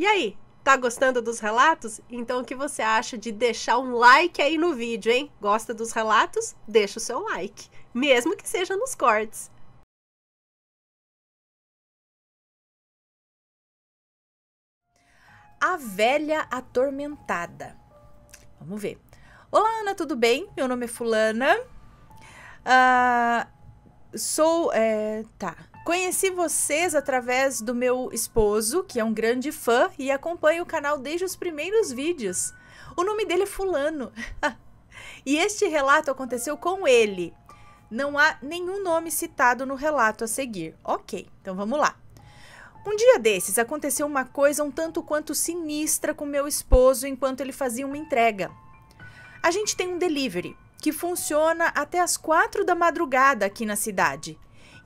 E aí, tá gostando dos relatos? Então o que você acha de deixar um like aí no vídeo, hein? Gosta dos relatos? Deixa o seu like, mesmo que seja nos cortes. A Velha Atormentada. Vamos ver. Olá, Ana, tudo bem? Meu nome é Fulana. Uh, sou. É, tá. Conheci vocês através do meu esposo, que é um grande fã e acompanha o canal desde os primeiros vídeos. O nome dele é Fulano. e este relato aconteceu com ele. Não há nenhum nome citado no relato a seguir. Ok, então vamos lá. Um dia desses aconteceu uma coisa um tanto quanto sinistra com meu esposo enquanto ele fazia uma entrega. A gente tem um delivery que funciona até as quatro da madrugada aqui na cidade.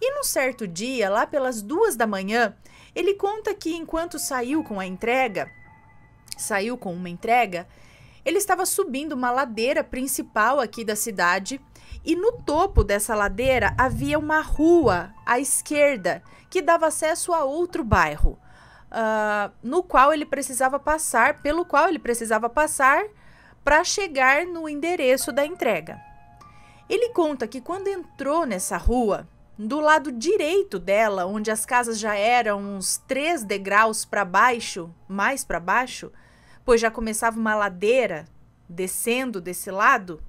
E num certo dia, lá pelas duas da manhã, ele conta que enquanto saiu com a entrega, saiu com uma entrega, ele estava subindo uma ladeira principal aqui da cidade e no topo dessa ladeira havia uma rua à esquerda que dava acesso a outro bairro, uh, no qual ele precisava passar, pelo qual ele precisava passar para chegar no endereço da entrega. Ele conta que quando entrou nessa rua, do lado direito dela, onde as casas já eram uns três degraus para baixo, mais para baixo, pois já começava uma ladeira descendo desse lado,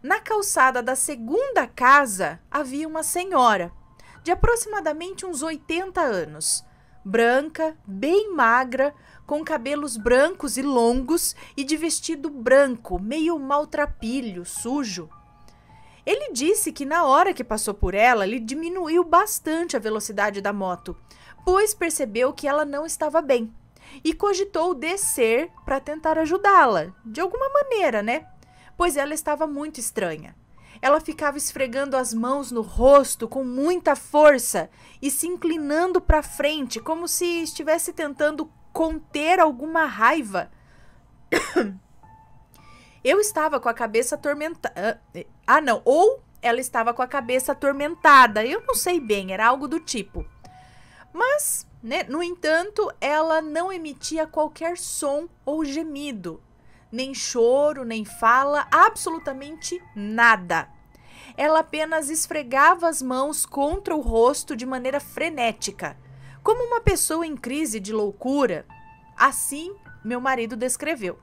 na calçada da segunda casa havia uma senhora, de aproximadamente uns 80 anos, branca, bem magra, com cabelos brancos e longos e de vestido branco, meio maltrapilho, sujo. Ele disse que na hora que passou por ela, ele diminuiu bastante a velocidade da moto, pois percebeu que ela não estava bem e cogitou descer para tentar ajudá-la, de alguma maneira, né? Pois ela estava muito estranha. Ela ficava esfregando as mãos no rosto com muita força e se inclinando para frente, como se estivesse tentando conter alguma raiva. Eu estava com a cabeça atormentada. Ah, não. Ou ela estava com a cabeça atormentada. Eu não sei bem, era algo do tipo. Mas, né, no entanto, ela não emitia qualquer som ou gemido, nem choro, nem fala, absolutamente nada. Ela apenas esfregava as mãos contra o rosto de maneira frenética, como uma pessoa em crise de loucura. Assim, meu marido descreveu.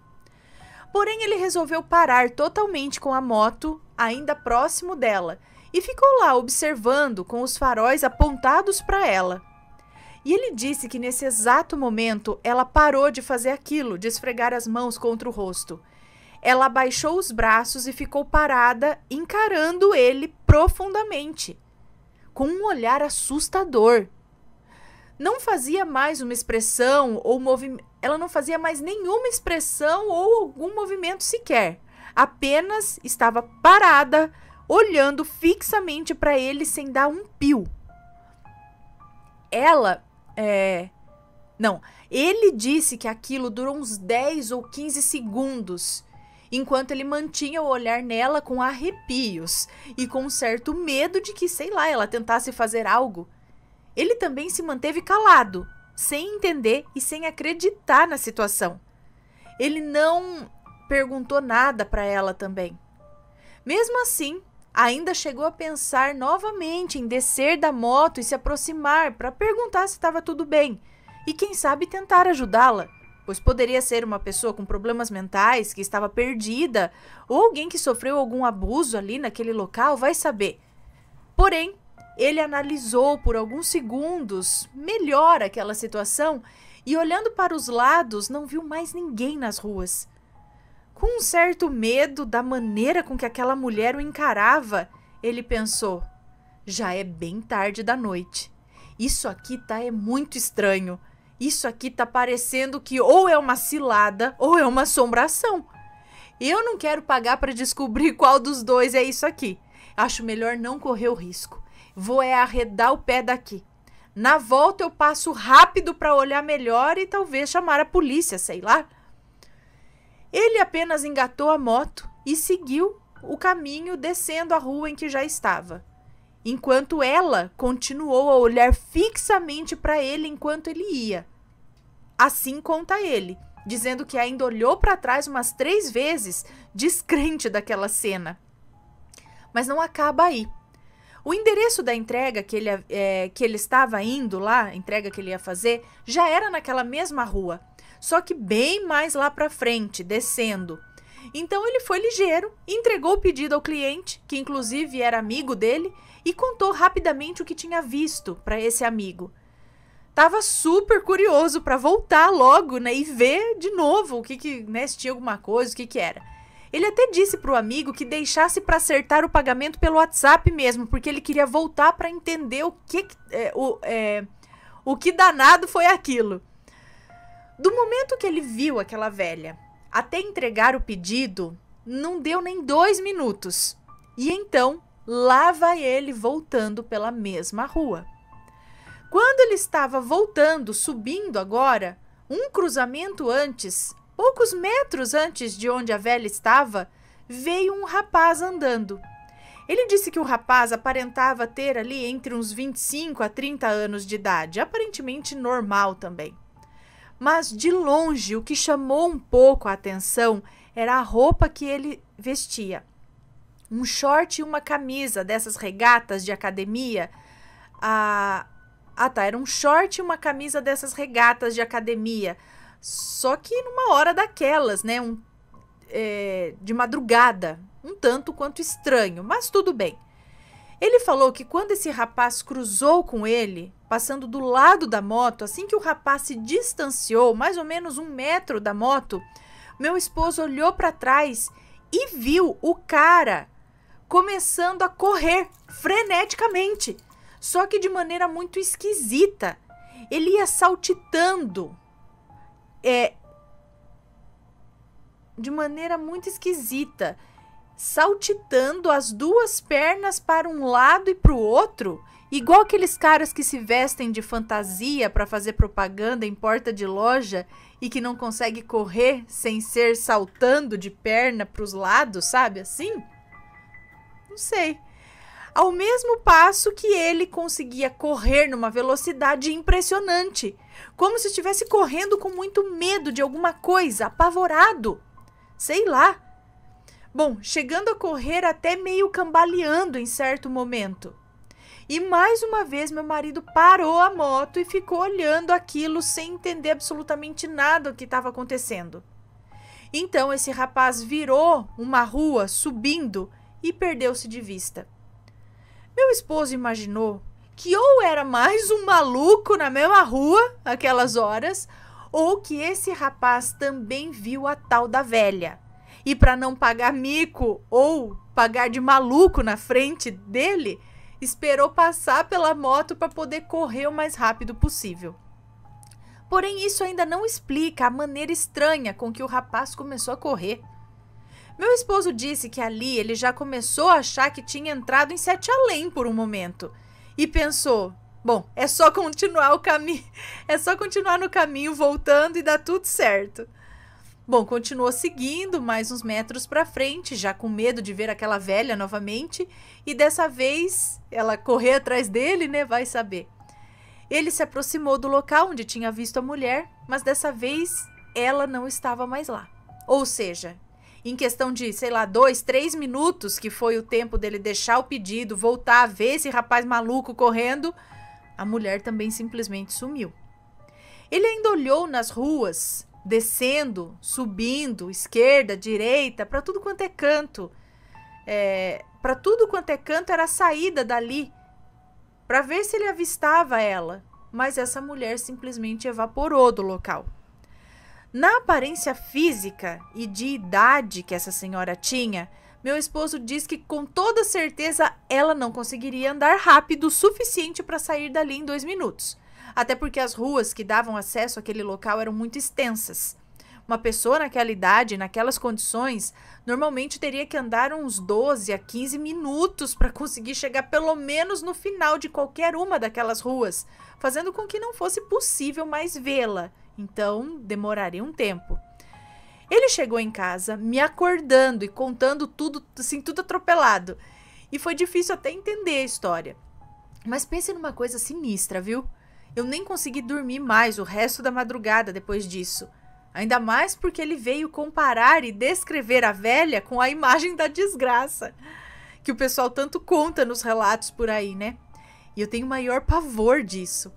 Porém, ele resolveu parar totalmente com a moto, ainda próximo dela, e ficou lá observando com os faróis apontados para ela. E ele disse que nesse exato momento ela parou de fazer aquilo, de esfregar as mãos contra o rosto. Ela abaixou os braços e ficou parada, encarando ele profundamente, com um olhar assustador não fazia mais uma expressão ou movimento. Ela não fazia mais nenhuma expressão ou algum movimento sequer. Apenas estava parada, olhando fixamente para ele sem dar um pio. Ela. É... Não, ele disse que aquilo durou uns 10 ou 15 segundos enquanto ele mantinha o olhar nela com arrepios e com um certo medo de que, sei lá, ela tentasse fazer algo ele também se manteve calado, sem entender e sem acreditar na situação. Ele não perguntou nada para ela também. Mesmo assim, ainda chegou a pensar novamente em descer da moto e se aproximar para perguntar se estava tudo bem e, quem sabe, tentar ajudá-la, pois poderia ser uma pessoa com problemas mentais que estava perdida ou alguém que sofreu algum abuso ali naquele local, vai saber. Porém, ele analisou por alguns segundos melhor aquela situação e, olhando para os lados, não viu mais ninguém nas ruas. Com um certo medo da maneira com que aquela mulher o encarava, ele pensou: já é bem tarde da noite. Isso aqui tá é muito estranho. Isso aqui tá parecendo que ou é uma cilada ou é uma assombração. Eu não quero pagar para descobrir qual dos dois é isso aqui. Acho melhor não correr o risco. Vou é arredar o pé daqui. Na volta eu passo rápido para olhar melhor e talvez chamar a polícia, sei lá. Ele apenas engatou a moto e seguiu o caminho descendo a rua em que já estava, enquanto ela continuou a olhar fixamente para ele enquanto ele ia. Assim conta ele, dizendo que ainda olhou para trás umas três vezes, descrente daquela cena. Mas não acaba aí. O endereço da entrega que ele, é, que ele estava indo lá, entrega que ele ia fazer, já era naquela mesma rua, só que bem mais lá para frente, descendo. Então ele foi ligeiro, entregou o pedido ao cliente, que inclusive era amigo dele, e contou rapidamente o que tinha visto para esse amigo. Tava super curioso para voltar logo, né, e ver de novo o que que, né, se tinha alguma coisa, o que que era. Ele até disse para o amigo que deixasse para acertar o pagamento pelo WhatsApp mesmo, porque ele queria voltar para entender o que é, o, é, o que danado foi aquilo. Do momento que ele viu aquela velha até entregar o pedido, não deu nem dois minutos. E então, lá vai ele voltando pela mesma rua. Quando ele estava voltando, subindo agora, um cruzamento antes, poucos metros antes de onde a velha estava, veio um rapaz andando. Ele disse que o rapaz aparentava ter ali entre uns 25 a 30 anos de idade, aparentemente normal também. Mas de longe o que chamou um pouco a atenção era a roupa que ele vestia. Um short e uma camisa dessas regatas de academia. Ah, ah tá, era um short e uma camisa dessas regatas de academia, só que numa hora daquelas, né? Um, é, de madrugada, um tanto quanto estranho, mas tudo bem. Ele falou que quando esse rapaz cruzou com ele, passando do lado da moto, assim que o rapaz se distanciou, mais ou menos um metro da moto, meu esposo olhou para trás e viu o cara começando a correr freneticamente, só que de maneira muito esquisita. Ele ia saltitando é de maneira muito esquisita, saltitando as duas pernas para um lado e para o outro, igual aqueles caras que se vestem de fantasia para fazer propaganda em porta de loja e que não consegue correr sem ser saltando de perna para os lados, sabe? Assim? Não sei ao mesmo passo que ele conseguia correr numa velocidade impressionante, como se estivesse correndo com muito medo de alguma coisa, apavorado. Sei lá. Bom, chegando a correr até meio cambaleando em certo momento. E mais uma vez meu marido parou a moto e ficou olhando aquilo sem entender absolutamente nada do que estava acontecendo. Então esse rapaz virou uma rua subindo e perdeu-se de vista. Meu esposo imaginou que ou era mais um maluco na mesma rua aquelas horas, ou que esse rapaz também viu a tal da velha. E para não pagar mico ou pagar de maluco na frente dele, esperou passar pela moto para poder correr o mais rápido possível. Porém, isso ainda não explica a maneira estranha com que o rapaz começou a correr. Meu esposo disse que ali ele já começou a achar que tinha entrado em Sete Além por um momento. E pensou: bom, é só continuar o caminho. É só continuar no caminho voltando e dá tudo certo. Bom, continuou seguindo mais uns metros para frente, já com medo de ver aquela velha novamente, e dessa vez ela correr atrás dele, né? Vai saber. Ele se aproximou do local onde tinha visto a mulher, mas dessa vez ela não estava mais lá. Ou seja, em questão de, sei lá, dois, três minutos, que foi o tempo dele deixar o pedido, voltar a ver esse rapaz maluco correndo, a mulher também simplesmente sumiu. Ele ainda olhou nas ruas, descendo, subindo, esquerda, direita, para tudo quanto é canto. É, para tudo quanto é canto era a saída dali, para ver se ele avistava ela. Mas essa mulher simplesmente evaporou do local. Na aparência física e de idade que essa senhora tinha, meu esposo diz que com toda certeza ela não conseguiria andar rápido o suficiente para sair dali em dois minutos. Até porque as ruas que davam acesso àquele local eram muito extensas. Uma pessoa naquela idade, naquelas condições, normalmente teria que andar uns 12 a 15 minutos para conseguir chegar pelo menos no final de qualquer uma daquelas ruas, fazendo com que não fosse possível mais vê-la. Então, demoraria um tempo. Ele chegou em casa me acordando e contando tudo, assim, tudo atropelado. E foi difícil até entender a história. Mas pense numa coisa sinistra, viu? Eu nem consegui dormir mais o resto da madrugada depois disso. Ainda mais porque ele veio comparar e descrever a velha com a imagem da desgraça, que o pessoal tanto conta nos relatos por aí, né? E eu tenho maior pavor disso.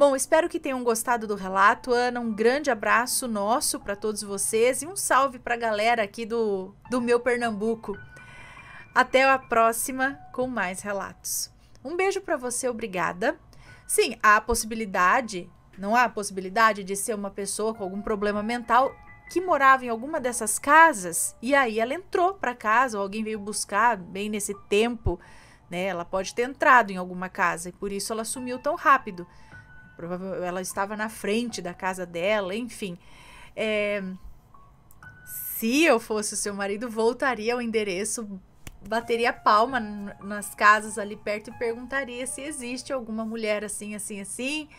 Bom, espero que tenham gostado do relato, Ana. Um grande abraço nosso para todos vocês e um salve para a galera aqui do, do meu Pernambuco. Até a próxima com mais relatos. Um beijo para você, obrigada. Sim, há a possibilidade, não há a possibilidade de ser uma pessoa com algum problema mental que morava em alguma dessas casas e aí ela entrou para casa ou alguém veio buscar bem nesse tempo, né? Ela pode ter entrado em alguma casa e por isso ela sumiu tão rápido. Provavelmente ela estava na frente da casa dela, enfim. É, se eu fosse o seu marido, voltaria ao endereço, bateria palma nas casas ali perto e perguntaria se existe alguma mulher assim, assim, assim.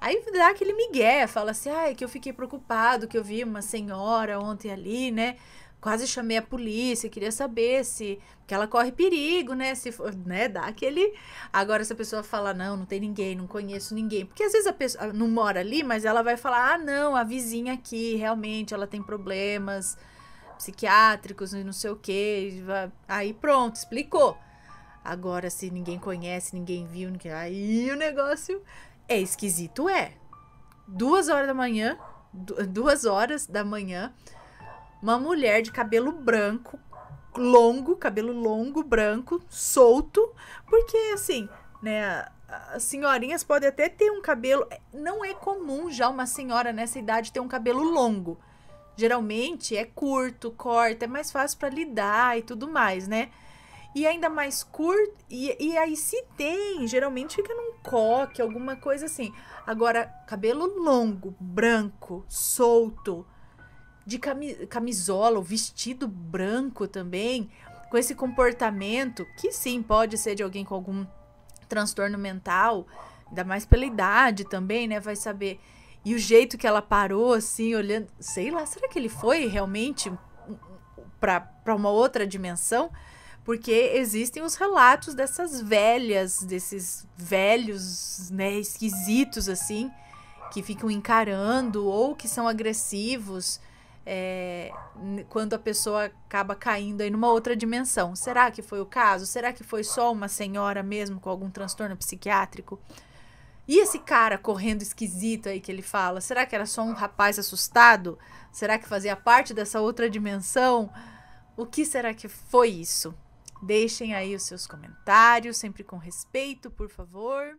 Aí dá aquele migué, fala assim, ah, é que eu fiquei preocupado, que eu vi uma senhora ontem ali, né? quase chamei a polícia, queria saber se. que ela corre perigo, né? Se for né, dá aquele. Agora, se a pessoa fala, não, não tem ninguém, não conheço ninguém. Porque às vezes a pessoa não mora ali, mas ela vai falar, ah, não, a vizinha aqui, realmente, ela tem problemas psiquiátricos e não sei o quê. Aí pronto, explicou. Agora, se ninguém conhece, ninguém viu, ninguém... aí o negócio é esquisito, é. Duas horas da manhã, duas horas da manhã, uma mulher de cabelo branco, longo, cabelo longo, branco, solto, porque assim, né, as senhorinhas podem até ter um cabelo. Não é comum já uma senhora nessa idade ter um cabelo longo. Geralmente é curto, corta, é mais fácil para lidar e tudo mais, né? E ainda mais curto. E, e aí, se tem, geralmente fica num coque, alguma coisa assim. Agora, cabelo longo, branco, solto, de camisola, o vestido branco também, com esse comportamento, que sim, pode ser de alguém com algum transtorno mental, ainda mais pela idade também, né? Vai saber. E o jeito que ela parou, assim, olhando. Sei lá, será que ele foi realmente para uma outra dimensão? Porque existem os relatos dessas velhas, desses velhos, né, esquisitos, assim, que ficam encarando ou que são agressivos é, quando a pessoa acaba caindo aí numa outra dimensão. Será que foi o caso? Será que foi só uma senhora mesmo com algum transtorno psiquiátrico? E esse cara correndo esquisito aí que ele fala? Será que era só um rapaz assustado? Será que fazia parte dessa outra dimensão? O que será que foi isso? Deixem aí os seus comentários, sempre com respeito, por favor.